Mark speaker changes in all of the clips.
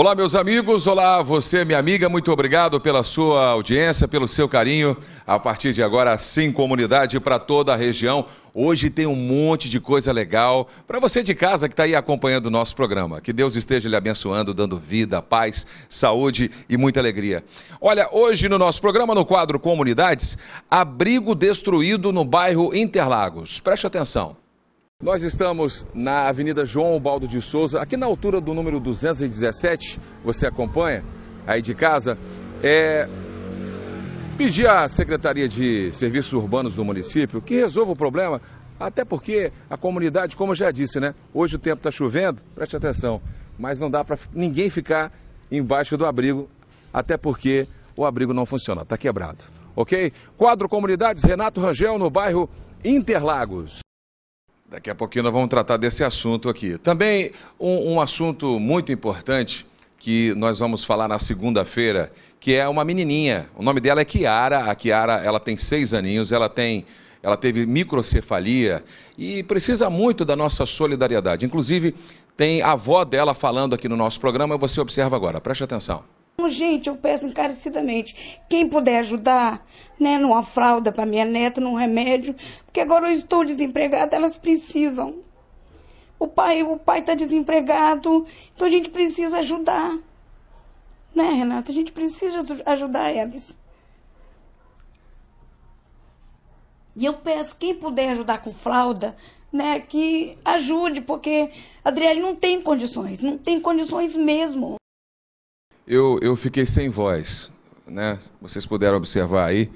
Speaker 1: Olá, meus amigos. Olá, você, minha amiga. Muito obrigado pela sua audiência, pelo seu carinho. A partir de agora, sim, comunidade para toda a região. Hoje tem um monte de coisa legal para você de casa que está aí acompanhando o nosso programa. Que Deus esteja lhe abençoando, dando vida, paz, saúde e muita alegria. Olha, hoje no nosso programa, no quadro Comunidades, abrigo destruído no bairro Interlagos. Preste atenção. Nós estamos na Avenida João Baldo de Souza, aqui na altura do número 217, você acompanha aí de casa. É... Pedir à Secretaria de Serviços Urbanos do município que resolva o problema, até porque a comunidade, como eu já disse, né? Hoje o tempo está chovendo, preste atenção, mas não dá para ninguém ficar embaixo do abrigo, até porque o abrigo não funciona, está quebrado, ok? Quadro Comunidades, Renato Rangel, no bairro Interlagos. Daqui a pouquinho nós vamos tratar desse assunto aqui. Também um, um assunto muito importante que nós vamos falar na segunda-feira, que é uma menininha. O nome dela é Kiara. A Kiara ela tem seis aninhos, ela tem ela teve microcefalia e precisa muito da nossa solidariedade. Inclusive, tem a avó dela falando aqui no nosso programa, você observa agora, preste atenção.
Speaker 2: Então, gente, eu peço encarecidamente, quem puder ajudar, né, numa fralda para minha neta, num remédio, porque agora eu estou desempregada, elas precisam. O pai, o pai tá desempregado, então a gente precisa ajudar. Né, Renata? A gente precisa ajudar elas. E eu peço, quem puder ajudar com fralda, né, que ajude, porque a Adriele não tem condições, não tem condições mesmo
Speaker 1: eu, eu fiquei sem voz. Né? Vocês puderam observar aí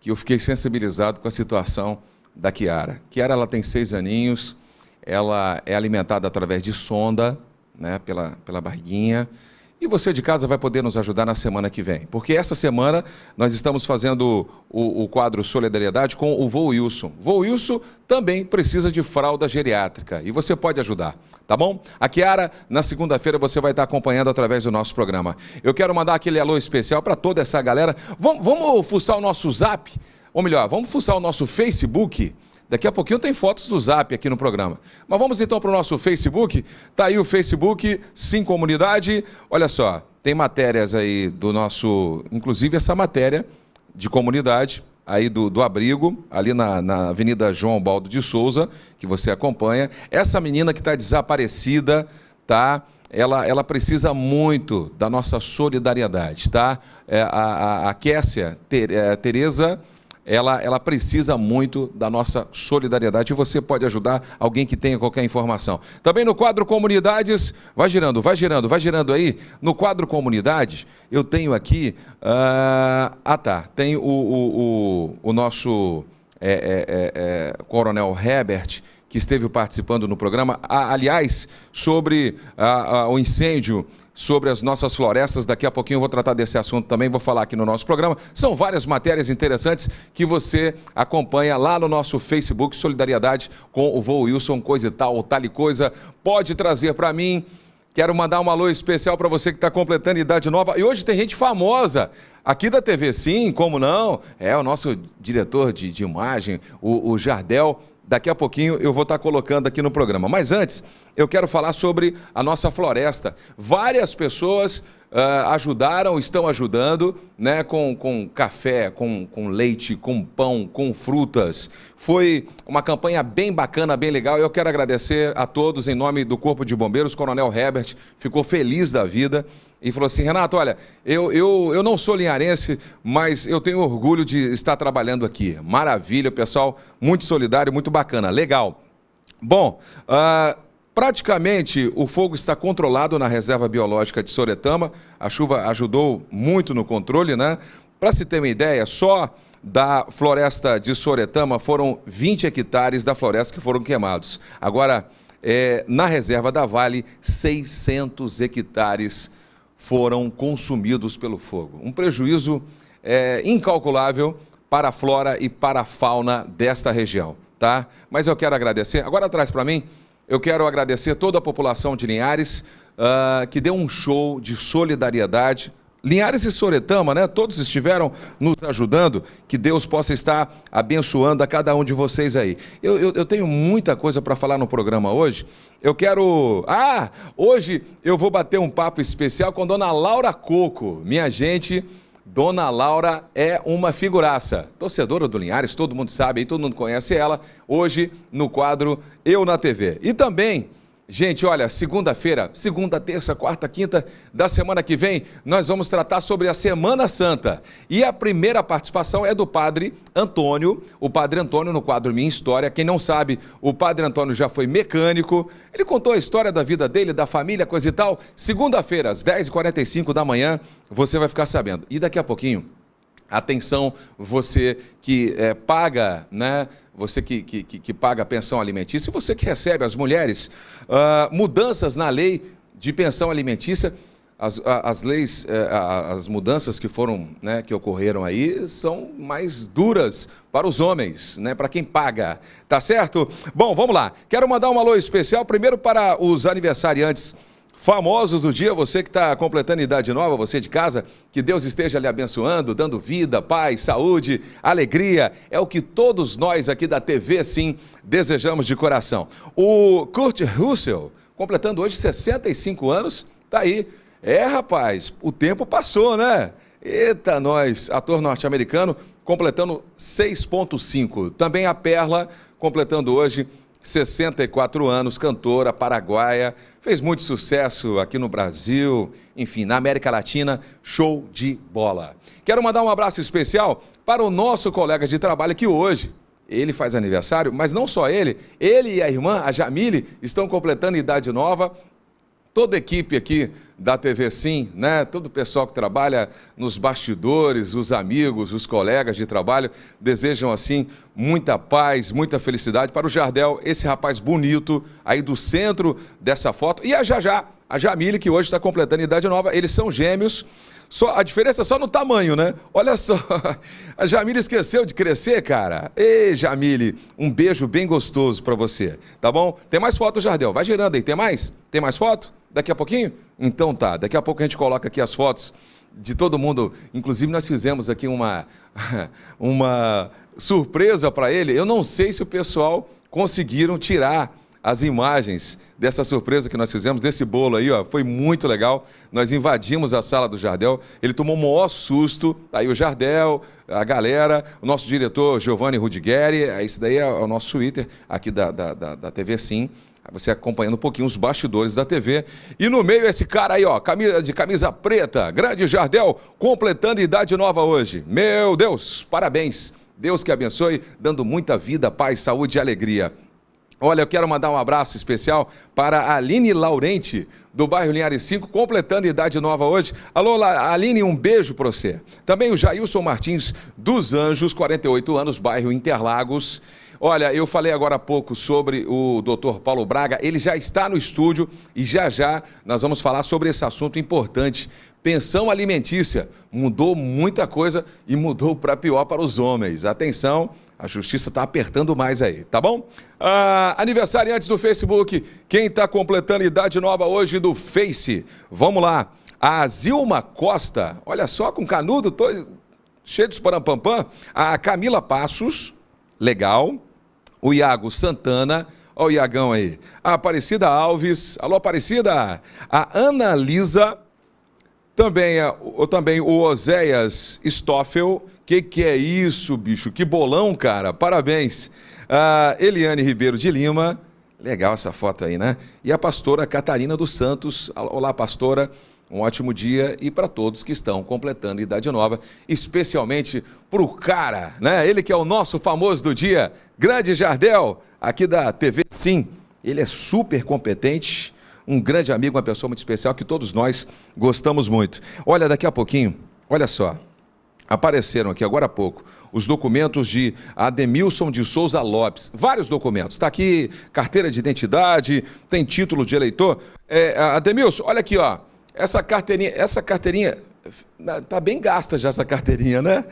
Speaker 1: que eu fiquei sensibilizado com a situação da Kiara. Kiara ela tem seis aninhos, ela é alimentada através de sonda, né, pela, pela barriguinha. E você de casa vai poder nos ajudar na semana que vem. Porque essa semana nós estamos fazendo o, o quadro Solidariedade com o Vô Wilson. Vô Wilson também precisa de fralda geriátrica e você pode ajudar tá bom? A Kiara, na segunda-feira, você vai estar acompanhando através do nosso programa. Eu quero mandar aquele alô especial para toda essa galera. Vamos, vamos fuçar o nosso zap? Ou melhor, vamos fuçar o nosso Facebook? Daqui a pouquinho tem fotos do Zap aqui no programa. Mas vamos então para o nosso Facebook. Tá aí o Facebook Sim Comunidade. Olha só, tem matérias aí do nosso, inclusive essa matéria de comunidade aí do, do abrigo, ali na, na Avenida João Baldo de Souza, que você acompanha. Essa menina que está desaparecida, tá? ela, ela precisa muito da nossa solidariedade, tá? É, a, a, a é, Tereza ela, ela precisa muito da nossa solidariedade. E você pode ajudar alguém que tenha qualquer informação. Também no quadro Comunidades, vai girando, vai girando, vai girando aí. No quadro Comunidades, eu tenho aqui. Uh, ah, tá. Tem o, o, o, o nosso é, é, é, é Coronel Herbert. Que esteve participando no programa, ah, aliás, sobre ah, o incêndio sobre as nossas florestas. Daqui a pouquinho eu vou tratar desse assunto também, vou falar aqui no nosso programa. São várias matérias interessantes que você acompanha lá no nosso Facebook Solidariedade com o Voo Wilson, coisa e tal, tal e coisa. Pode trazer para mim. Quero mandar um alô especial para você que está completando idade nova. E hoje tem gente famosa aqui da TV Sim, como não? É o nosso diretor de, de imagem, o, o Jardel. Daqui a pouquinho eu vou estar tá colocando aqui no programa. Mas antes, eu quero falar sobre a nossa floresta. Várias pessoas uh, ajudaram, estão ajudando, né, com, com café, com, com leite, com pão, com frutas. Foi uma campanha bem bacana, bem legal. Eu quero agradecer a todos em nome do Corpo de Bombeiros. Coronel Herbert ficou feliz da vida e falou assim: Renato, olha, eu, eu, eu não sou linharense, mas eu tenho orgulho de estar trabalhando aqui. Maravilha, pessoal, muito solidário, muito bacana, legal. Bom, uh, Praticamente o fogo está controlado na reserva biológica de Soretama. A chuva ajudou muito no controle, né? Para se ter uma ideia, só da floresta de Soretama foram 20 hectares da floresta que foram queimados. Agora, é, na reserva da Vale, 600 hectares foram consumidos pelo fogo. Um prejuízo é, incalculável para a flora e para a fauna desta região, tá? Mas eu quero agradecer. Agora traz para mim eu quero agradecer toda a população de Linhares, uh, que deu um show de solidariedade. Linhares e Soretama, né? Todos estiveram nos ajudando. Que Deus possa estar abençoando a cada um de vocês aí. Eu, eu, eu tenho muita coisa para falar no programa hoje. Eu quero. Ah, hoje eu vou bater um papo especial com a dona Laura Coco, minha gente Dona Laura é uma figuraça. Torcedora do Linhares, todo mundo sabe, todo mundo conhece ela. Hoje, no quadro Eu na TV. E também Gente, olha, segunda-feira, segunda, terça, quarta, quinta da semana que vem, nós vamos tratar sobre a Semana Santa. E a primeira participação é do Padre Antônio, o Padre Antônio no quadro Minha História. Quem não sabe, o Padre Antônio já foi mecânico, ele contou a história da vida dele, da família, coisa e tal. Segunda-feira, às 10h45 da manhã, você vai ficar sabendo. E daqui a pouquinho Atenção, você que é, paga, né? Você que, que, que, paga a pensão alimentícia e você que recebe, as mulheres, uh, mudanças na lei de pensão alimentícia. As, as leis, é, as mudanças que foram, né, que ocorreram aí, são mais duras para os homens, né, para quem paga, tá certo? Bom, vamos lá. Quero mandar um alô especial primeiro para os aniversariantes Famosos do dia, você que está completando idade nova, você de casa, que Deus esteja lhe abençoando, dando vida, paz, saúde, alegria. É o que todos nós aqui da TV Sim desejamos de coração. O Kurt Russell, completando hoje 65 anos, tá aí. É, rapaz, o tempo passou, né? Eita, nós, ator norte-americano, completando 6,5. Também a Perla, completando hoje 64 anos, cantora paraguaia, fez muito sucesso aqui no Brasil, enfim, na América Latina, show de bola. Quero mandar um abraço especial para o nosso colega de trabalho que hoje ele faz aniversário, mas não só ele, ele e a irmã, a Jamile, estão completando idade nova. Toda a equipe aqui da TV Sim, né? Todo o pessoal que trabalha nos bastidores, os amigos, os colegas de trabalho, desejam assim muita paz, muita felicidade para o Jardel, esse rapaz bonito aí do centro dessa foto. E a Jajá, a Jamile, que hoje está completando idade nova, eles são gêmeos. Só, a diferença é só no tamanho, né? Olha só, a Jamile esqueceu de crescer, cara. Ei, Jamile, um beijo bem gostoso para você, tá bom? Tem mais foto, Jardel. Vai girando aí, tem mais? Tem mais foto? Daqui a pouquinho? Então tá, daqui a pouco a gente coloca aqui as fotos de todo mundo. Inclusive, nós fizemos aqui uma, uma surpresa para ele. Eu não sei se o pessoal conseguiram tirar as imagens dessa surpresa que nós fizemos, desse bolo aí, ó, foi muito legal. Nós invadimos a sala do Jardel, ele tomou o maior susto. Tá aí o Jardel, a galera, o nosso diretor Giovanni Rudigeri, é, esse daí é o nosso Twitter aqui da, da, da, da TV Sim. Você acompanhando um pouquinho os bastidores da TV. E no meio esse cara aí, ó, camisa, de camisa preta, grande Jardel, completando idade nova hoje. Meu Deus, parabéns. Deus que abençoe, dando muita vida, paz, saúde e alegria. Olha, eu quero mandar um abraço especial para a Aline Laurenti, do bairro Linhares 5, completando idade nova hoje. Alô, Aline, um beijo para você. Também o Jailson Martins, dos Anjos, 48 anos, bairro Interlagos. Olha, eu falei agora há pouco sobre o doutor Paulo Braga, ele já está no estúdio e já já nós vamos falar sobre esse assunto importante. Pensão alimentícia mudou muita coisa e mudou para pior para os homens. Atenção, a justiça está apertando mais aí, tá bom? Ah, aniversário antes do Facebook. Quem está completando idade nova hoje do Face? Vamos lá. A Zilma Costa, olha só, com canudo, cheio de esporampampam, A Camila Passos, legal o Iago Santana. Olha o Iagão aí. A Aparecida Alves. Alô, Aparecida. A Ana Lisa. Também, o, também o Oséias Stoffel. Que que é isso, bicho? Que bolão, cara. Parabéns. A Eliane Ribeiro de Lima. Legal essa foto aí, né? E a pastora Catarina dos Santos. Olá, pastora. Um ótimo dia e para todos que estão completando idade nova, especialmente para o cara, né? Ele que é o nosso famoso do dia, Grande Jardel, aqui da TV Sim. Ele é super competente, um grande amigo, uma pessoa muito especial que todos nós gostamos muito. Olha, daqui a pouquinho, olha só. Apareceram aqui agora há pouco os documentos de Ademilson de Souza Lopes. Vários documentos. Está aqui carteira de identidade, tem título de eleitor. É, Ademilson, olha aqui, ó. Essa carteirinha, essa carteirinha, tá bem gasta já essa carteirinha, né?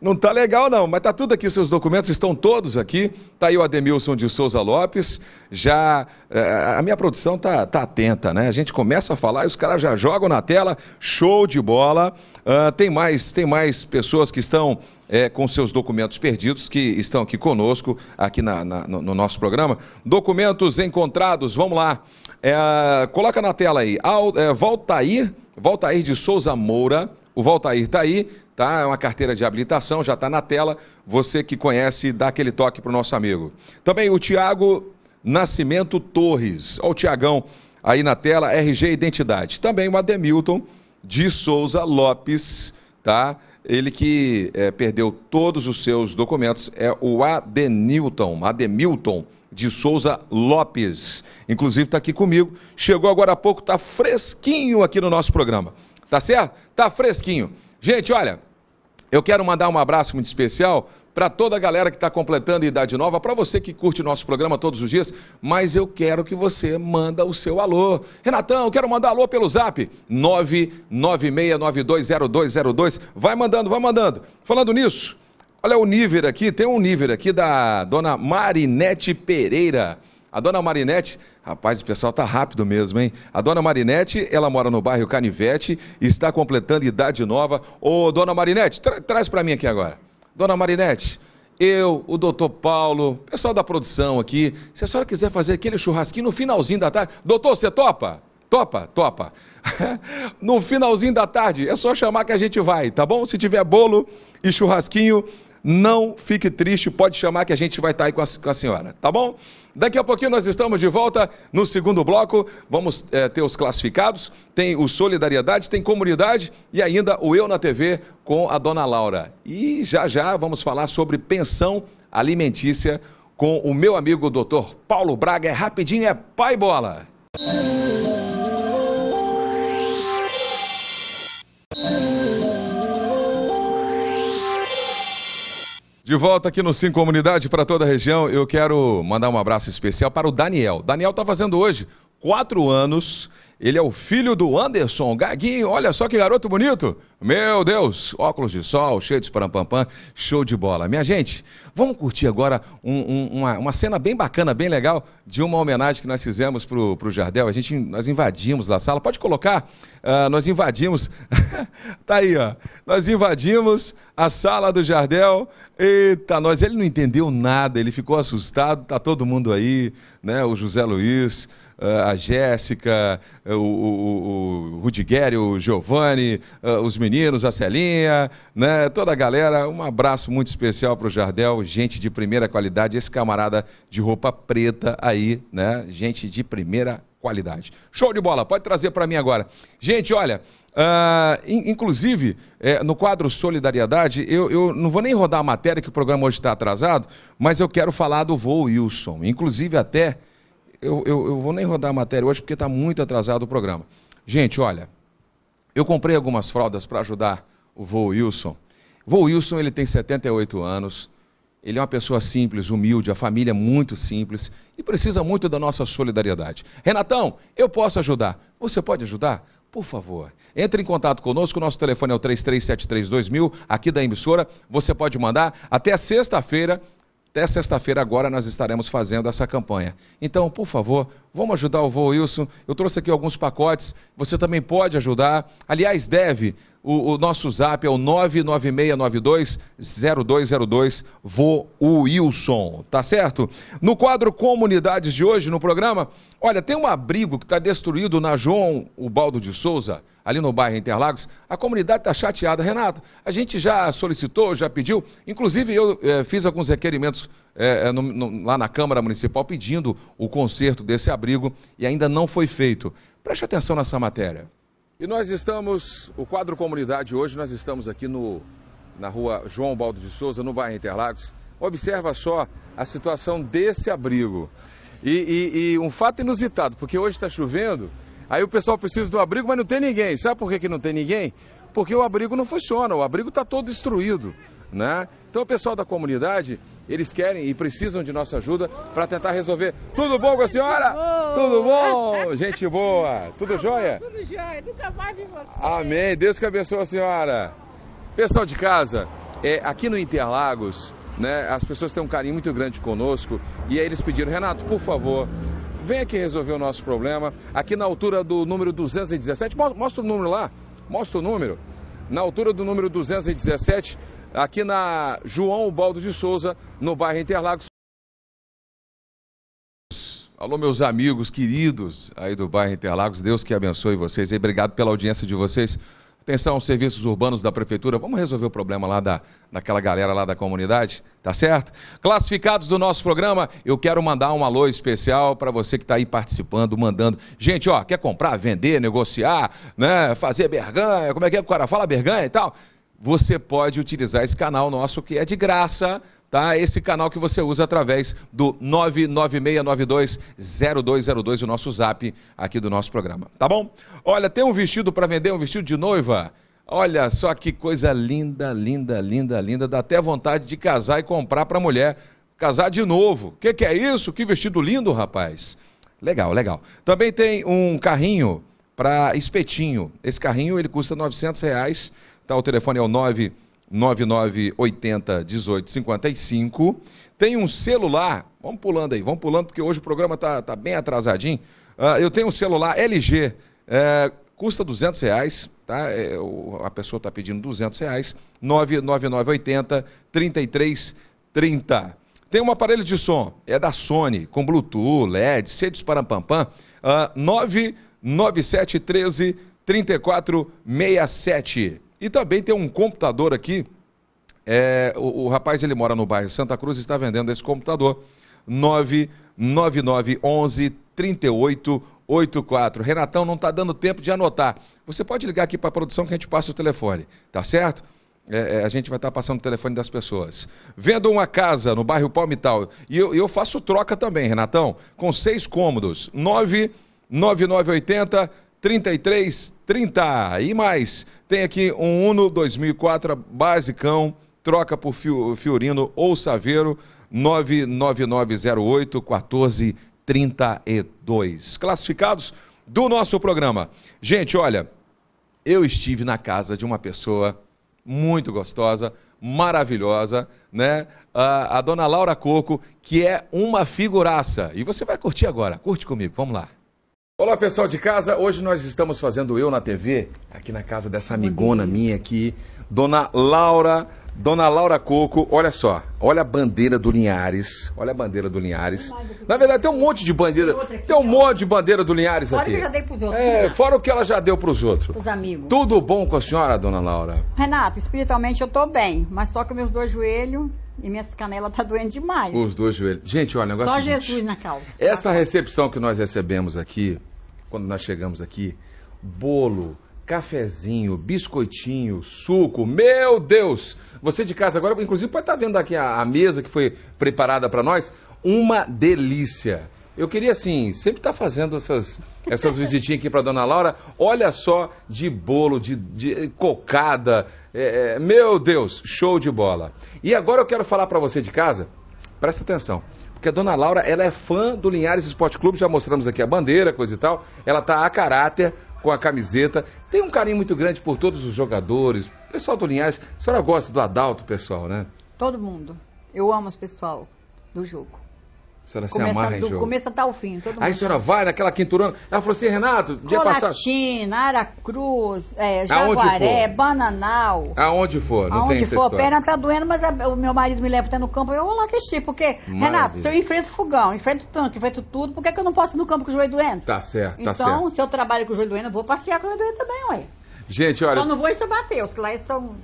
Speaker 1: não tá legal não, mas tá tudo aqui, seus documentos estão todos aqui. Tá aí o Ademilson de Souza Lopes. Já eh, a minha produção tá, tá atenta, né? A gente começa a falar e os caras já jogam na tela, show de bola. Uh, tem mais, tem mais pessoas que estão é, com seus documentos perdidos, que estão aqui conosco, aqui na, na, no, no, nosso programa. Documentos encontrados, vamos lá. É, coloca na tela aí. Al, é, de Souza Moura. O Voltair está aí, Tá? É uma carteira de habilitação, já está na tela. Você que conhece, dá aquele toque para o nosso amigo. Também o Tiago Nascimento Torres. Olha o Tiagão aí na tela, RG Identidade. Também o Ademilton de Souza Lopes, tá? Ele que é, perdeu todos os seus documentos é o Adenilton, Ademilton de Souza Lopes. Inclusive está aqui comigo, chegou agora há pouco, está fresquinho aqui no nosso programa. Tá certo? Tá fresquinho. Gente, olha, eu quero mandar um abraço muito especial para toda a galera que está completando idade nova, para você que curte o nosso programa todos os dias, mas eu quero que você manda o seu alô. Renatão, eu quero mandar alô pelo zap 996920202. Vai mandando, vai mandando. Falando nisso, olha o nível aqui, tem um nível aqui da dona Marinete Pereira. A dona Marinete, rapaz, o pessoal tá rápido mesmo, hein? A dona Marinete, ela mora no bairro Canivete e está completando idade nova. Ô, dona Marinete, tra traz para mim aqui agora. Dona Marinete, eu, o doutor Paulo, pessoal da produção aqui, se a senhora quiser fazer aquele churrasquinho no finalzinho da tarde. Doutor, você topa? Topa? Topa. no finalzinho da tarde, é só chamar que a gente vai, tá bom? Se tiver bolo e churrasquinho, não fique triste, pode chamar que a gente vai estar tá aí com a, com a, senhora, tá bom? Daqui a pouquinho nós estamos de volta no segundo bloco, vamos é, ter os classificados, tem o Solidariedade, tem Comunidade e ainda o Eu na TV com a Dona Laura. E já já vamos falar sobre pensão alimentícia com o meu amigo doutor Paulo Braga, é rapidinho, é pai bola! Música De volta aqui no Sim Comunidade para toda a região, eu quero mandar um abraço especial para o Daniel. Daniel está fazendo hoje quatro anos ele é o filho do Anderson Gaguinho. Olha só que garoto bonito. Meu Deus, óculos de sol, cheio de parampampam, show de bola. Minha gente, vamos curtir agora um, um, uma, uma, cena bem bacana, bem legal, de uma homenagem que nós fizemos pro, pro Jardel. A gente, nós invadimos lá a sala. Pode colocar? Uh, nós invadimos. tá aí, ó. Nós invadimos a sala do Jardel. Eita, nós. Ele não entendeu nada, ele ficou assustado. Tá todo mundo aí, né? O José Luiz. Ah, a Jéssica, ah, o, o, o o Giovanni, ah, os meninos, a Celinha, né? toda a galera. Um abraço muito especial para o Jardel, gente de primeira qualidade, esse camarada de roupa preta aí, né? Gente de primeira qualidade. Show de bola, pode trazer para mim agora. Gente, olha, Uh, inclusive, é, no quadro Solidariedade, eu, eu, não vou nem rodar a matéria que o programa hoje está atrasado, mas eu quero falar do voo Wilson. Inclusive, até eu, eu, eu vou nem rodar a matéria hoje porque está muito atrasado o programa. Gente, olha, eu comprei algumas fraldas para ajudar o Vô Wilson. Vô Wilson, ele tem 78 anos, ele é uma pessoa simples, humilde, a família é muito simples e precisa muito da nossa solidariedade. Renatão, eu posso ajudar. Você pode ajudar? Por favor, entre em contato conosco, nosso telefone é o 33732000, aqui da emissora. Você pode mandar até sexta-feira, até sexta-feira agora nós estaremos fazendo essa campanha. Então, por favor, vamos ajudar o Vô Wilson. Eu trouxe aqui alguns pacotes. Você também pode ajudar. Aliás, deve. O, o nosso zap é o 996920202. o Wilson, tá certo? No quadro Comunidades de hoje, no programa, olha, tem um abrigo que está destruído na João Ubaldo de Souza, ali no bairro Interlagos. A comunidade está chateada. Renato, a gente já solicitou, já pediu. Inclusive, eu eh, fiz alguns requerimentos eh, eh, no, no, lá na Câmara Municipal pedindo o conserto desse abrigo e ainda não foi feito. Preste atenção nessa matéria. E nós estamos, o quadro Comunidade hoje, nós estamos aqui no, na rua João Baldo de Souza, no bairro Interlagos. Observa só a situação desse abrigo. E, e, e um fato inusitado, porque hoje está chovendo, aí o pessoal precisa do abrigo, mas não tem ninguém. Sabe por que, que não tem ninguém? Porque o abrigo não funciona, o abrigo está todo destruído. Né? Então o pessoal da comunidade, eles querem e precisam de nossa ajuda para tentar resolver. Tudo bom com a senhora? Tudo bom? Gente boa! Tudo jóia? Tudo jóia, nunca mais vi você. Amém, Deus que abençoe a senhora. Pessoal de casa, é, aqui no Interlagos, né, as pessoas têm um carinho muito grande conosco e aí eles pediram, Renato, por favor, venha aqui resolver o nosso problema, aqui na altura do número 217, mostra o número lá, mostra o número. Na altura do número 217, aqui na João Baldo de Souza, no bairro Interlagos. Alô, meus amigos queridos aí do bairro Interlagos, Deus que abençoe vocês e obrigado pela audiência de vocês. Atenção, aos serviços urbanos da prefeitura, vamos resolver o problema lá da, daquela galera lá da comunidade, tá certo? Classificados do nosso programa, eu quero mandar um alô especial para você que está aí participando, mandando. Gente, ó, quer comprar, vender, negociar, né? Fazer berganha, como é que é que o cara fala berganha e tal? você pode utilizar esse canal nosso que é de graça, tá? Esse canal que você usa através do 996920202, o nosso zap aqui do nosso programa, tá bom? Olha, tem um vestido para vender, um vestido de noiva. Olha só que coisa linda, linda, linda, linda. Dá até vontade de casar e comprar para mulher. Casar de novo. O que, que é isso? Que vestido lindo, rapaz. Legal, legal. Também tem um carrinho para espetinho. Esse carrinho ele custa 900 reais Tá, o telefone é o 99980 1855. Tem um celular, vamos pulando aí, vamos pulando, porque hoje o programa está tá bem atrasadinho. Uh, eu tenho um celular LG, é, custa 200 reais, tá? É, o, a pessoa está pedindo 200 reais, 99980 3330. Tem um aparelho de som, é da Sony, com Bluetooth, LED, sedes para pampam, uh, 99713 3467. E também tem um computador aqui. É, o, o, rapaz ele mora no bairro Santa Cruz e está vendendo esse computador. 999113884. Renatão, não está dando tempo de anotar. Você pode ligar aqui para a produção que a gente passa o telefone, tá certo? É, é a gente vai estar tá passando o telefone das pessoas. Vendo uma casa no bairro Palmital, e eu, eu faço troca também, Renatão, com seis cômodos, 99980 3330 e mais. Tem aqui um Uno 2004 basicão, troca por Fiorino ou Saveiro 99908 1432. Classificados do nosso programa. Gente, olha, eu estive na casa de uma pessoa muito gostosa, maravilhosa, né? A, a dona Laura Coco, que é uma figuraça. E você vai curtir agora. Curte comigo, vamos lá. Olá pessoal de casa, hoje nós estamos fazendo Eu na TV, aqui na casa dessa amigona minha aqui, Dona Laura, Dona Laura Coco, olha só, olha a bandeira do Linhares, olha a bandeira do Linhares. Na verdade tem um monte de bandeira, tem um monte de bandeira do Linhares aqui. Fora o que eu já dei pros outros. É, né? fora o que ela já deu pros outros. Os amigos. Tudo bom com a senhora, Dona Laura?
Speaker 2: Renato, espiritualmente eu tô bem, mas só com meus dois joelhos... E minhas canelas tá doendo demais. Os
Speaker 1: dois joelhos. Gente, olha, o negócio Só é Jesus na causa. Essa recepção que nós recebemos aqui quando nós chegamos aqui, bolo, cafezinho, biscoitinho, suco. Meu Deus! Você de casa agora, inclusive, pode estar vendo aqui a, a mesa que foi preparada para nós. Uma delícia! Eu queria, assim, sempre estar tá fazendo essas, essas visitinhas aqui para Dona Laura. Olha só de bolo, de, de cocada. É, é, meu Deus, show de bola. E agora eu quero falar para você de casa, presta atenção. Porque a dona Laura, ela é fã do Linhares Esporte Clube, já mostramos aqui a bandeira, coisa e tal. Ela tá a caráter com a camiseta. Tem um carinho muito grande por todos os jogadores. Pessoal do Linhares, a senhora gosta do Adalto, pessoal, né?
Speaker 2: Todo mundo. Eu amo os pessoal do jogo.
Speaker 1: A senhora começa se amarra em jogo. Do começo
Speaker 2: até o fim. Todo mundo Aí a senhora
Speaker 1: vai naquela quinturana. Ela falou assim, Renato, dia Colatina, passado...
Speaker 2: Colatina, Aracruz, é, Jaguaré, Bananal.
Speaker 1: Aonde for, não aonde tem for, a perna
Speaker 2: tá doendo, mas a, o meu marido me leva até no campo. Eu vou lá assistir, porque, Maravilha. Renato, se eu enfrento fogão, enfrento tanque, enfrento tudo, por que, é que eu não posso ir no campo com o joelho doendo?
Speaker 1: Tá certo, tá então, certo. Então,
Speaker 2: se eu trabalho com o joelho doendo, eu vou passear com o joelho doendo também, ué.
Speaker 1: Gente, olha... Só não
Speaker 2: vou em São Mateus, que lá é são...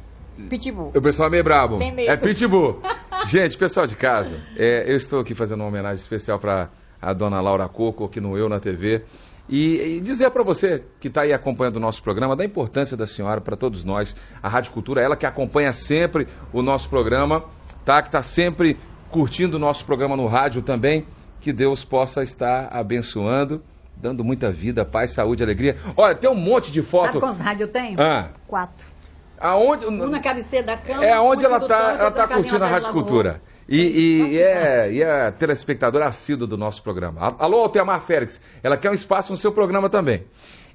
Speaker 2: Pitbull.
Speaker 1: O pessoal é meio brabo. É Pitbull. Gente, pessoal de casa, é, eu estou aqui fazendo uma homenagem especial para a dona Laura Coco, aqui no Eu na TV. E, e dizer para você que está aí acompanhando o nosso programa, da importância da senhora para todos nós, a Rádio Cultura, ela que acompanha sempre o nosso programa, tá? que está sempre curtindo o nosso programa no rádio também. Que Deus possa estar abençoando dando muita vida, paz, saúde, alegria. Olha, tem um monte de fotos. quantos rádios eu
Speaker 2: tenho? Ah. Quatro. Aonde, um na cabeceira da cama. É onde ela está ela tá curtindo a tá Rádio Cultura.
Speaker 1: E, e, é, e é, é telespectadora assídua do nosso programa. Alô, Altemar Félix, ela quer um espaço no seu programa também.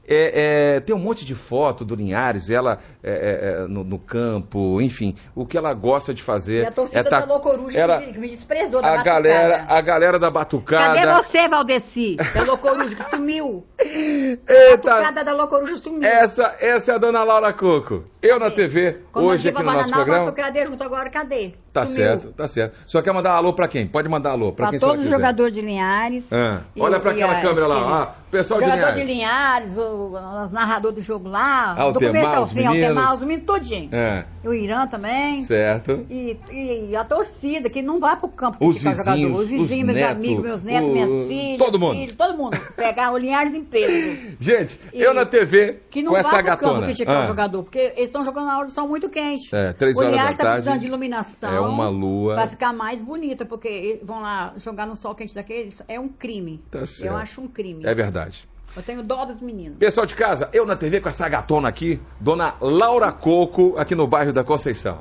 Speaker 1: É, é, tem um monte de foto do Linhares, ela é, é, é, no, no, campo, enfim, o que ela gosta de fazer. E a é torcida é da Locoruja ela, que, me, que me
Speaker 2: desprezou a batucada. galera,
Speaker 1: a galera da batucada. Cadê
Speaker 2: você, Valdeci? Da Locoruja que sumiu. Eita, a batucada da Locoruja sumiu.
Speaker 1: Essa, essa é a dona Laura Coco. Eu na TV, hoje aqui no nosso programa.
Speaker 2: Batucadeiro junto agora, cadê? Tá certo,
Speaker 1: tá certo. Só quer mandar alô pra quem? Pode mandar alô. Pra, pra quem todo jogador
Speaker 2: de Linhares.
Speaker 1: Ah. E, Olha pra aquela câmera lá. Ah, pessoal de Linhares. Jogador de
Speaker 2: Linhares, o, os narrador do jogo lá. Altemar, os meninos. Altemar, os meninos, tudinho. É. O Irã também. Certo. E, e, a torcida, que não vai pro campo os ficar vizinhos, jogador. Os vizinhos, os meus neto, amigos, meus netos, o... minhas filhas. Todo mundo. Filho, todo mundo. Pegar o Linhares em peso.
Speaker 1: Gente, e, eu na TV que não com essa gatona. Que não vai pro campo criticar ah. o jogador,
Speaker 2: porque eles estão jogando na hora do sol muito quente. É, três horas o Linhares da tá precisando de iluminação. É, então, uma
Speaker 1: lua. Vai ficar
Speaker 2: mais bonita, porque vão lá jogar no sol quente daqueles. É um crime. Tá certo. Eu acho um crime. É verdade. Eu tenho dó dos meninos.
Speaker 1: Pessoal de casa, eu na TV com essa gatona aqui, dona Laura Coco, aqui no bairro da Conceição.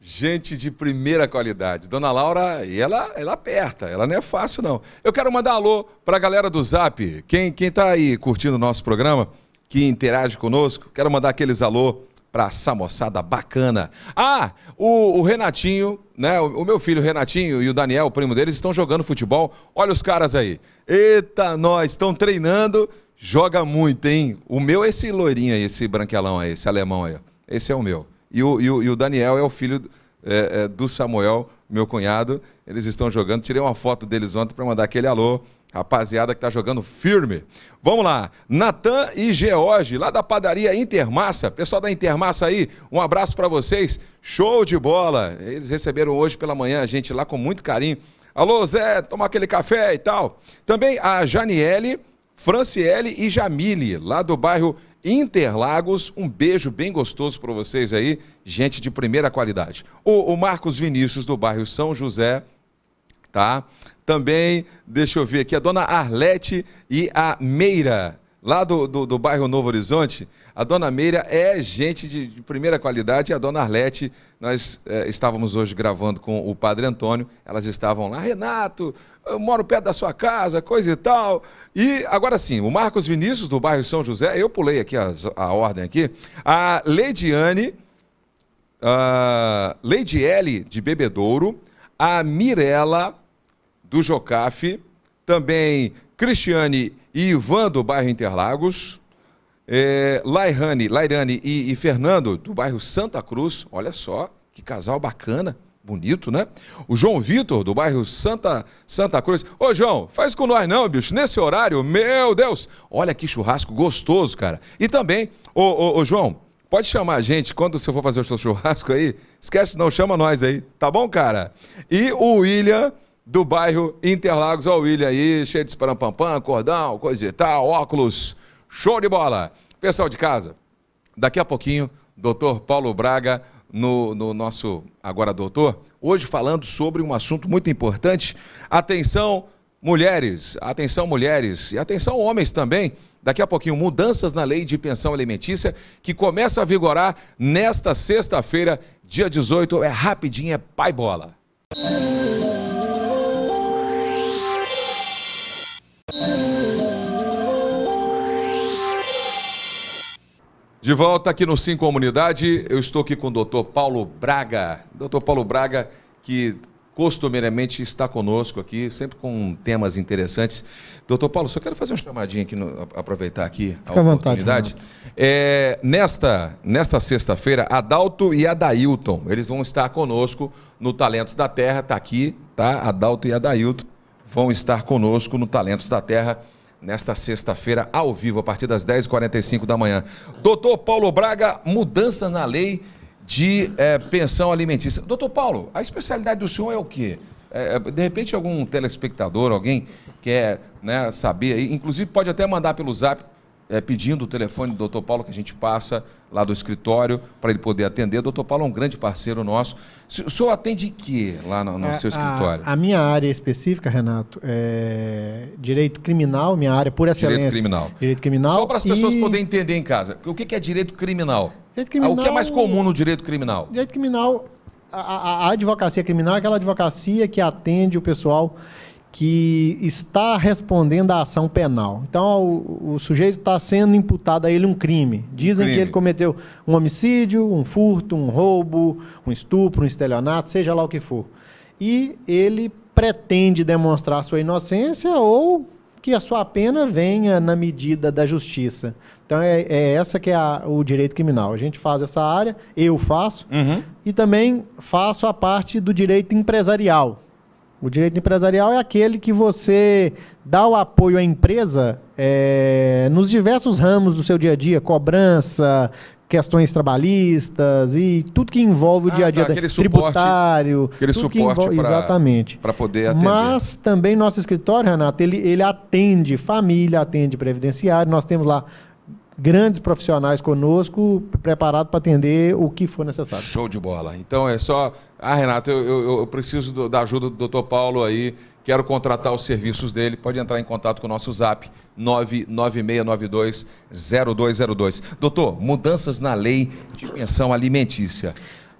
Speaker 1: Gente de primeira qualidade. Dona Laura, e ela, ela aperta, ela não é fácil não. Eu quero mandar alô para a galera do Zap, quem, quem tá aí curtindo o nosso programa, que interage conosco, quero mandar aqueles alô para essa moçada bacana. Ah, o, o Renatinho, né? O, o, meu filho Renatinho e o Daniel, o primo deles, estão jogando futebol. Olha os caras aí. Eita, nós estão treinando. Joga muito, hein? O meu é esse loirinho aí, esse branquelão aí, esse alemão aí. Esse é o meu. E o, e o, e o Daniel é o filho é, é, do Samuel, meu cunhado. Eles estão jogando. Tirei uma foto deles ontem para mandar aquele alô. Rapaziada que tá jogando firme. Vamos lá. Natan e George, lá da padaria Intermassa. Pessoal da Intermassa aí, um abraço para vocês. Show de bola. Eles receberam hoje pela manhã a gente lá com muito carinho. Alô, Zé, tomar aquele café e tal. Também a Janiele, Franciele e Jamile, lá do bairro Interlagos. Um beijo bem gostoso para vocês aí, gente de primeira qualidade. O, o Marcos Vinícius, do bairro São José tá? Também, deixa eu ver aqui, a dona Arlete e a Meira, lá do, do, do bairro Novo Horizonte. A dona Meira é gente de, de primeira qualidade e a dona Arlete, nós é, estávamos hoje gravando com o padre Antônio, elas estavam lá, Renato, eu moro perto da sua casa, coisa e tal. E agora sim, o Marcos Vinícius, do bairro São José, eu pulei aqui as, a ordem aqui, a Leidiane, a Lady L de Bebedouro, a Mirela, do Jocaf, também Cristiane e Ivan do bairro Interlagos, é, Lairane, Lairane e, e Fernando do bairro Santa Cruz, olha só, que casal bacana, bonito, né? O João Vitor do bairro Santa, Santa Cruz. Ô João, faz com nós não, bicho, nesse horário, meu Deus, olha que churrasco gostoso, cara. E também, ô, ô, ô João, Pode chamar a gente quando você for fazer o seu churrasco aí. Esquece, não, chama nós aí. Tá bom, cara? E o William do bairro Interlagos. Olha o William aí, cheio de esparampampam, cordão, coisa e tal, óculos. Show de bola! Pessoal de casa, daqui a pouquinho, doutor Paulo Braga no, no, nosso Agora Doutor, hoje falando sobre um assunto muito importante. Atenção, mulheres, atenção, mulheres, e atenção, homens também. Daqui a pouquinho, mudanças na lei de pensão alimentícia que começa a vigorar nesta sexta-feira, dia 18. É rapidinho, é pai bola. De volta aqui no Sim Comunidade, eu estou aqui com o doutor Paulo Braga. Doutor Paulo Braga, que costumeiramente está conosco aqui, sempre com temas interessantes. Doutor Paulo, só quero fazer uma chamadinha aqui, no, aproveitar aqui a Fica oportunidade. Vontade, é, nesta nesta sexta-feira, Adalto e Adailton, eles vão estar conosco no Talentos da Terra, está aqui, tá? Adalto e Adailton vão estar conosco no Talentos da Terra nesta sexta-feira, ao vivo, a partir das 10h45 da manhã. Doutor Paulo Braga, mudança na lei de é, pensão alimentícia. Doutor Paulo, a especialidade do senhor é o quê? É, é de repente, algum telespectador, alguém quer né, saber, inclusive pode até mandar pelo zap é, pedindo o telefone do doutor Paulo que a gente passa lá do escritório para ele poder atender. O doutor Paulo é um grande parceiro nosso. O senhor atende que lá no, no é, seu escritório?
Speaker 3: A, a, minha área específica, Renato, é direito criminal, minha área por excelência. Direito criminal. Direito criminal. Só para as pessoas e...
Speaker 1: poderem entender em casa, o que é direito criminal?
Speaker 3: Direito criminal. Ah, o que é mais comum no
Speaker 1: direito criminal?
Speaker 3: Direito criminal, a, a, a advocacia criminal é aquela advocacia que atende o pessoal que está respondendo à ação penal. Então, o, o sujeito está sendo imputado a ele um crime. Dizem um crime. que ele cometeu um homicídio, um furto, um roubo, um estupro, um estelionato, seja lá o que for. E ele pretende demonstrar sua inocência ou que a sua pena venha na medida da justiça. Então é, é essa que é a, o direito criminal. A gente faz essa área, eu faço, uhum. e também faço a parte do direito empresarial. O direito empresarial é aquele que você dá o apoio à empresa é, nos diversos ramos do seu dia a dia, cobrança, questões trabalhistas e tudo que envolve o ah, dia a tá, dia tá, aquele tributário, suporte, exatamente para poder atender. Mas também nosso escritório, Renato, ele, ele atende família, atende previdenciário, nós temos lá grandes profissionais conosco, preparados para atender o que for necessário. Show de bola.
Speaker 1: Então é só. Ah, Renato, eu, eu, eu preciso do, da ajuda do doutor Paulo aí, quero contratar os serviços dele. Pode entrar em contato com o nosso zap 996920202. Doutor, mudanças na lei de pensão alimentícia.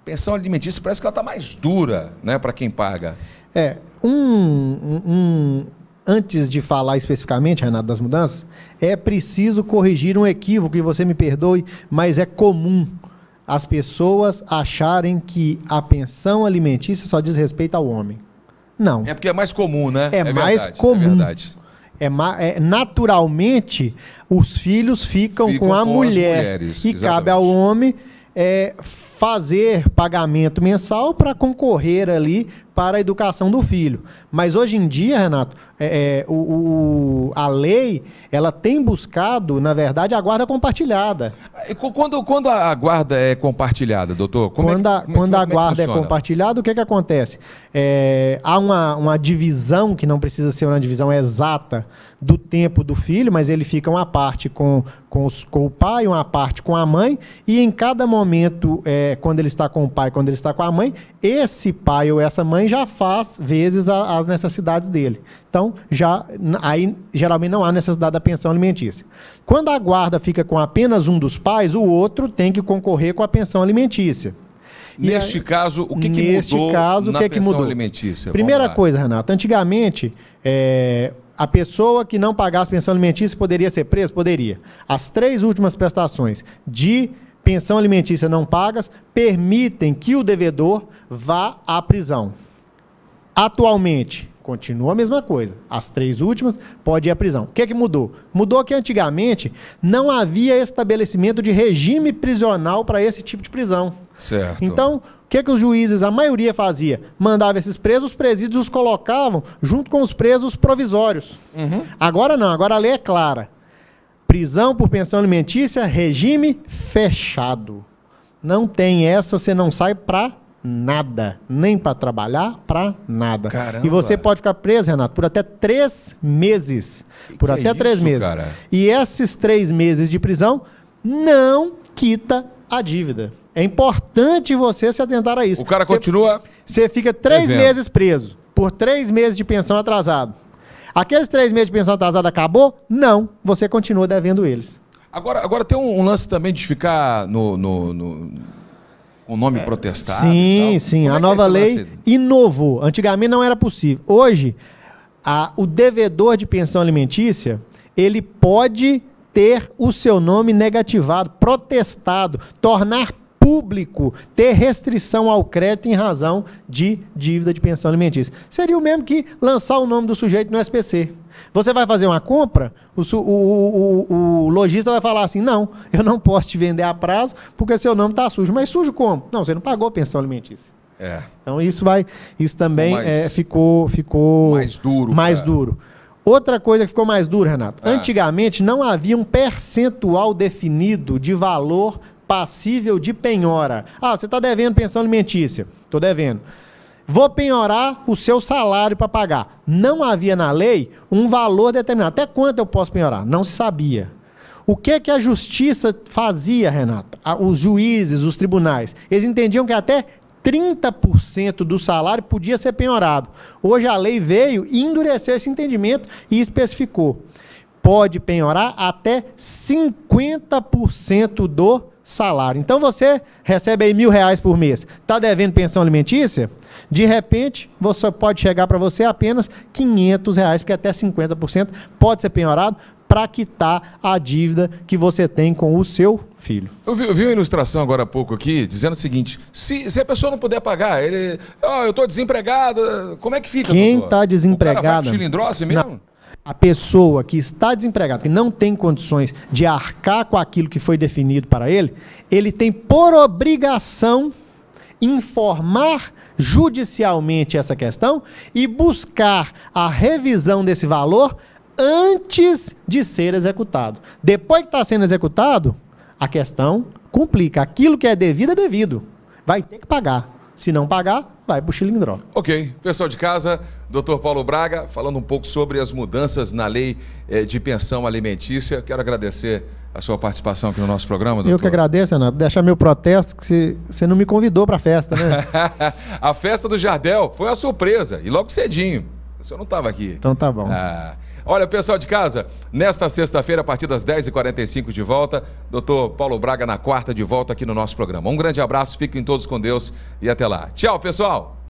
Speaker 1: Pensão alimentícia parece que ela está mais dura né, para quem paga.
Speaker 3: É, um, um, antes de falar especificamente, Renato, das mudanças, é preciso corrigir um equívoco, e você me perdoe, mas é comum as pessoas acharem que a pensão alimentícia só diz respeito ao homem. Não.
Speaker 1: É porque é mais comum, né? É, é mais verdade, é
Speaker 3: comum. É verdade. É, é, naturalmente, os filhos ficam, ficam com a com mulher. Mulheres, e exatamente. cabe ao homem é, fazer pagamento mensal para concorrer ali para a educação do filho. Mas hoje em dia, Renato, é, é, o, o, a lei ela tem buscado, na verdade, a guarda compartilhada.
Speaker 1: Quando, quando a guarda é compartilhada, doutor? É quando a, é
Speaker 3: que, quando a é guarda é compartilhada, o que, que acontece? É, há uma, uma divisão, que não precisa ser uma divisão exata, do tempo do filho, mas ele fica uma parte com, com, os, com o pai, uma parte com a mãe, e em cada momento quando ele está com o pai, quando ele está com a mãe, esse pai ou essa mãe já faz vezes a, as necessidades dele. Então, já aí geralmente não há necessidade da pensão alimentícia. Quando a guarda fica com apenas um dos pais, o outro tem que concorrer com a pensão alimentícia. E neste
Speaker 1: caso, o que, que neste mudou caso, na o que pensão que mudou? alimentícia? Primeira
Speaker 3: coisa, Renato, antigamente é, a pessoa que não pagasse pensão alimentícia poderia ser presa? Poderia. As três últimas prestações de pensão alimentícia não pagas, permitem que o devedor vá à prisão. Atualmente, continua a mesma coisa. As três últimas pode ir à prisão. O que, é que mudou? Mudou que antigamente não havia estabelecimento de regime prisional para esse tipo de prisão. Certo. Então, o que, é que os juízes, a maioria fazia? Mandava esses presos, os presídios os colocavam junto com os presos provisórios. Uhum. Agora não, agora a lei é clara prisão por pensão alimentícia, regime fechado. Não tem essa, você não sai para nada. Nem para trabalhar, para nada. Caramba. E você pode ficar preso, Renato, por até três meses. Que por que é até é três isso, meses. Cara? E esses três meses de prisão não quita a dívida. É importante você se atentar a isso. O cara você, continua. Você fica três meses preso por três meses de pensão atrasado. Aqueles três meses de pensão atrasada acabou? Não, você continua devendo eles. Agora, agora tem um, lance
Speaker 1: também de ficar no, no, no com nome é, protestado.
Speaker 3: Sim, sim. Como a é, é nova é lei lance? inovou. Antigamente não era possível. Hoje, a, o devedor de pensão alimentícia, ele pode ter o seu nome negativado, protestado, tornar público ter restrição ao crédito em razão de dívida de pensão alimentícia. Seria o mesmo que lançar o nome do sujeito no SPC. Você vai fazer uma compra, o, o, o, o lojista vai falar assim: não, eu não posso te vender a prazo porque seu nome está sujo. Mas sujo como? Não, você não pagou pensão alimentícia. É. Então isso vai, isso também mais, é, ficou, ficou mais duro. Mais cara. duro. Outra coisa que ficou mais duro, Renato. Ah. Antigamente não havia um percentual definido de valor passível de penhora. Ah, você está devendo pensão alimentícia. Estou devendo. Vou penhorar o seu salário para pagar. Não havia na lei um valor determinado. Até quanto eu posso penhorar? Não se sabia. O que que a justiça fazia, Renata? Os juízes, os tribunais, eles entendiam que até 30% do salário podia ser penhorado. Hoje a lei veio e endureceu esse entendimento e especificou. Pode penhorar até 50% do salário. Então você recebe aí mil reais por mês. Está devendo pensão alimentícia? De repente, você pode chegar para você apenas 500 reais, porque até 50% pode ser penhorado para quitar a dívida que você tem com o seu
Speaker 1: filho. Eu vi, eu vi uma ilustração agora há pouco aqui, dizendo o seguinte, se, se a pessoa não puder pagar, ele, oh, eu estou desempregado, como é que fica? Quem está desempregado... O cara vai mesmo?
Speaker 3: a pessoa que está desempregada, que não tem condições de arcar com aquilo que foi definido para ele, ele tem por obrigação informar judicialmente essa questão e buscar a revisão desse valor antes de ser executado. Depois que está sendo executado, a questão complica. Aquilo que é devido é devido. Vai ter que pagar. Se não pagar, vai pro o Chilindró.
Speaker 1: Ok. Pessoal de casa, doutor Paulo Braga, falando um pouco sobre as mudanças na lei eh, de pensão alimentícia. Quero agradecer a sua participação aqui no nosso programa, doutor. Eu que
Speaker 3: agradeço, Renato. Deixar meu protesto, que você não me convidou para a festa, né?
Speaker 1: a festa do Jardel foi a surpresa, e logo cedinho. O senhor não estava aqui. Então tá bom. Ah, Olha, pessoal de casa, nesta sexta-feira, a partir das 10h45 de volta, doutor Paulo Braga na quarta de volta aqui no nosso programa. Um grande abraço, fiquem todos com Deus e até lá. Tchau, pessoal!